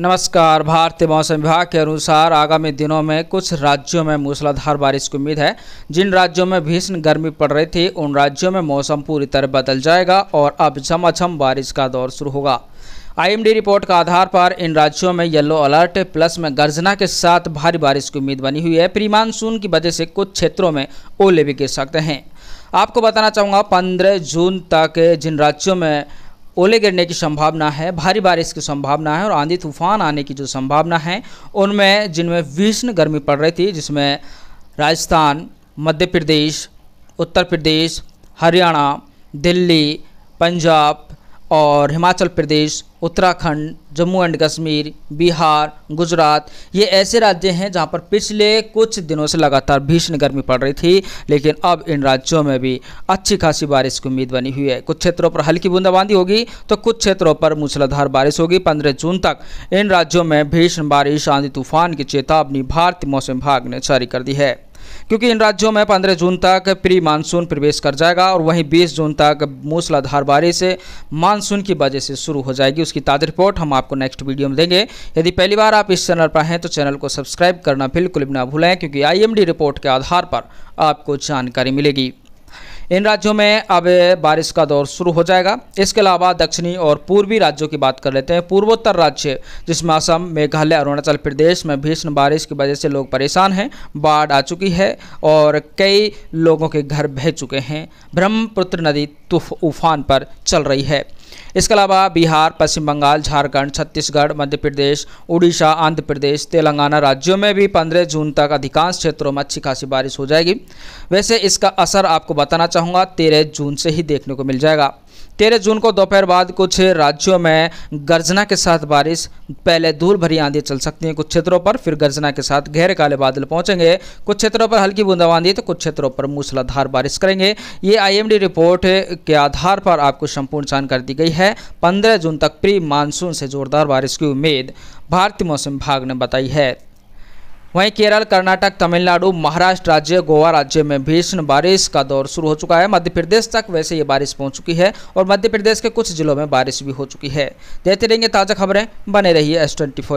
नमस्कार भारतीय मौसम विभाग के अनुसार आगामी दिनों में कुछ राज्यों में मूसलाधार बारिश की उम्मीद है जिन राज्यों में भीषण गर्मी पड़ रही थी उन राज्यों में मौसम पूरी तरह बदल जाएगा और अब झमाझम बारिश का दौर शुरू होगा आईएमडी रिपोर्ट का आधार पर इन राज्यों में येलो अलर्ट प्लस में गर्जना के साथ भारी बारिश की उम्मीद बनी हुई है प्री मानसून की वजह से कुछ क्षेत्रों में ओले भी गिर सकते हैं आपको बताना चाहूँगा पंद्रह जून तक जिन राज्यों में ओले गिरने की संभावना है भारी बारिश की संभावना है और आंधी तूफान आने की जो संभावना है उनमें जिनमें भीषण गर्मी पड़ रही थी जिसमें राजस्थान मध्य प्रदेश उत्तर प्रदेश हरियाणा दिल्ली पंजाब और हिमाचल प्रदेश उत्तराखंड जम्मू एंड कश्मीर बिहार गुजरात ये ऐसे राज्य हैं जहां पर पिछले कुछ दिनों से लगातार भीषण गर्मी पड़ रही थी लेकिन अब इन राज्यों में भी अच्छी खासी बारिश की उम्मीद बनी हुई है कुछ क्षेत्रों पर हल्की बूंदाबांदी होगी तो कुछ क्षेत्रों पर मूसलाधार बारिश होगी पंद्रह जून तक इन राज्यों में भीषण बारिश आंधी तूफान की चेतावनी भारतीय मौसम विभाग ने जारी कर दी है क्योंकि इन राज्यों में पंद्रह जून तक प्री मानसून प्रवेश कर जाएगा और वहीं बीस जून तक मूसलाधार बारिश मानसून की वजह से शुरू हो जाएगी उसकी ताज़ा रिपोर्ट हम आपको नेक्स्ट वीडियो में देंगे यदि पहली बार आप इस चैनल पर हैं तो चैनल को सब्सक्राइब करना बिल्कुल भी ना भूलें क्योंकि आईएमडी रिपोर्ट के आधार पर आपको जानकारी मिलेगी इन राज्यों में अब बारिश का दौर शुरू हो जाएगा इसके अलावा दक्षिणी और पूर्वी राज्यों की बात कर लेते हैं पूर्वोत्तर राज्य जिसमें असम मेघालय अरुणाचल प्रदेश में भीषण बारिश की वजह से लोग परेशान हैं बाढ़ आ चुकी है और कई लोगों के घर बह चुके हैं ब्रह्मपुत्र नदी उफान पर चल रही है इसके अलावा बिहार पश्चिम बंगाल झारखंड छत्तीसगढ़ मध्य प्रदेश उड़ीसा आंध्र प्रदेश तेलंगाना राज्यों में भी 15 जून तक अधिकांश क्षेत्रों में अच्छी खासी बारिश हो जाएगी वैसे इसका असर आपको बताना चाहूँगा तेरह जून से ही देखने को मिल जाएगा तेरह जून को दोपहर बाद कुछ राज्यों में गर्जना के साथ बारिश पहले धूल भरी आंधी चल सकती है कुछ क्षेत्रों पर फिर गर्जना के साथ गहरे काले बादल पहुंचेंगे कुछ क्षेत्रों पर हल्की बूंदाबांदी तो कुछ क्षेत्रों पर मूसलाधार बारिश करेंगे ये आईएमडी रिपोर्ट के आधार पर आपको संपूर्ण जानकारी दी गई है पंद्रह जून तक प्री मानसून से जोरदार बारिश की उम्मीद भारतीय मौसम विभाग ने बताई है वहीं केरल कर्नाटक तमिलनाडु महाराष्ट्र राज्य गोवा राज्य में भीषण बारिश का दौर शुरू हो चुका है मध्य प्रदेश तक वैसे ये बारिश पहुंच चुकी है और मध्य प्रदेश के कुछ जिलों में बारिश भी हो चुकी है देते रहेंगे ताज़ा खबरें बने रहिए एस ट्वेंटी